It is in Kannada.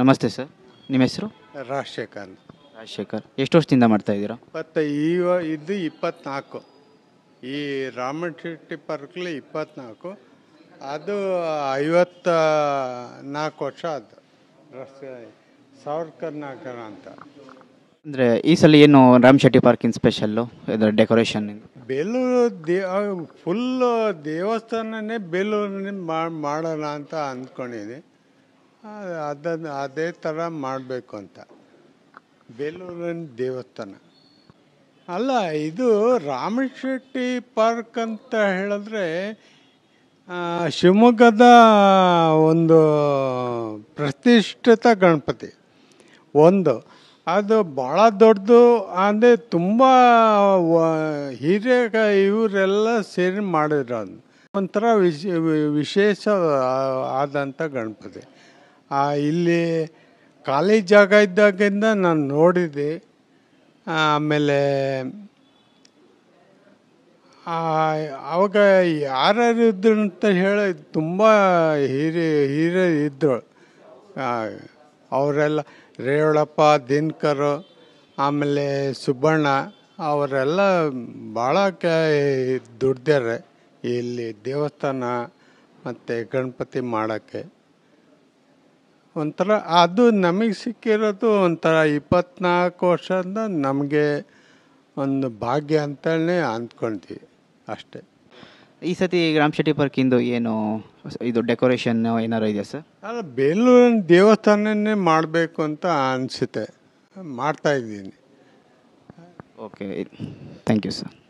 ನಮಸ್ತೆ ಸರ್ ನಿಮ್ಮ ಹೆಸರು ರಾಜಶೇಖರ್ ರಾಜಶೇಖರ್ ಎಷ್ಟು ವರ್ಷದಿಂದ ಮಾಡ್ತಾ ಇದ್ದೀರಾ ಇಪ್ಪತ್ತ ಇವ ಇದು ಇಪ್ಪತ್ನಾಲ್ಕು ಈ ರಾಮನ್ ಶೆಟ್ಟಿ ಪಾರ್ಕ್ಲಿ ಇಪ್ಪತ್ನಾಲ್ಕು ಅದು ಐವತ್ತ ನಾಲ್ಕು ವರ್ಷ ಅದು ಸಾವಿರ ಕರ್ನಾಟಕ ಅಂತ ಅಂದರೆ ಈ ಸಲ ಏನು ರಾಮ್ ಶೆಟ್ಟಿ ಪಾರ್ಕಿನ ಸ್ಪೆಷಲ್ಲು ಇದರ ಡೆಕೋರೇಷನ್ ಬೇಲೂರು ದೇ ಫುಲ್ಲು ದೇವಸ್ಥಾನನೇ ಬೆಲ್ಲೂರಿನ ಮಾಡೋಣ ಅಂತ ಅಂದ್ಕೊಂಡಿದ್ದೀನಿ ಅದನ್ನು ಅದೇ ಥರ ಮಾಡಬೇಕು ಅಂತ ಬೇಲೂರಿನ ದೇವಸ್ಥಾನ ಅಲ್ಲ ಇದು ರಾಮಶೆಟ್ಟಿ ಪಾರ್ಕ್ ಅಂತ ಹೇಳಿದ್ರೆ ಶಿವಮೊಗ್ಗದ ಒಂದು ಪ್ರತಿಷ್ಠಿತ ಗಣಪತಿ ಒಂದು ಅದು ಭಾಳ ದೊಡ್ಡದು ಅಂದರೆ ತುಂಬ ಹಿರಿಯ ಇವರೆಲ್ಲ ಸೇರಿ ಮಾಡಿದ್ರು ಒಂಥರ ವಿಶೇಷ ಆದಂಥ ಗಣಪತಿ ಇಲ್ಲಿ ಖಾಲಿ ಜಾಗ ಇದ್ದಾಗಿಂದ ನಾನು ನೋಡಿದೆ ಆಮೇಲೆ ಅವಾಗ ಯಾರ್ಯಾರು ಇದ್ರು ಅಂತ ಹೇಳಿ ತುಂಬ ಹಿರಿ ಹಿರಿಯ ಇದ್ದರು ಅವರೆಲ್ಲ ರೇವಳಪ್ಪ ದಿನಕರ್ ಆಮೇಲೆ ಸುಬ್ಬಣ್ಣ ಅವರೆಲ್ಲ ಭಾಳ ಕ ದುಡ್ದಾರೆ ಇಲ್ಲಿ ದೇವಸ್ಥಾನ ಮತ್ತು ಗಣಪತಿ ಮಾಡೋಕ್ಕೆ ಒಂಥರ ಅದು ನಮಗೆ ಸಿಕ್ಕಿರೋದು ಒಂಥರ ಇಪ್ಪತ್ನಾಲ್ಕು ವರ್ಷದಿಂದ ನಮಗೆ ಒಂದು ಭಾಗ್ಯ ಅಂತೇಳಿ ಅಂದ್ಕೊಳ್ತೀವಿ ಅಷ್ಟೇ ಈ ಸತಿ ಗ್ರಾಮ ಶೆಟ್ಟಿ ಪಾರ್ಕಿಂದು ಏನು ಇದು ಡೆಕೋರೇಷನ್ ಏನಾರು ಇದೆಯಾ ಸರ್ ಅಲ್ಲ ಬೇಲೂರಿನ ದೇವಸ್ಥಾನನೇ ಮಾಡಬೇಕು ಅಂತ ಅನಿಸುತ್ತೆ ಮಾಡ್ತಾಯಿದ್ದೀನಿ ಓಕೆ ಥ್ಯಾಂಕ್ ಯು ಸರ್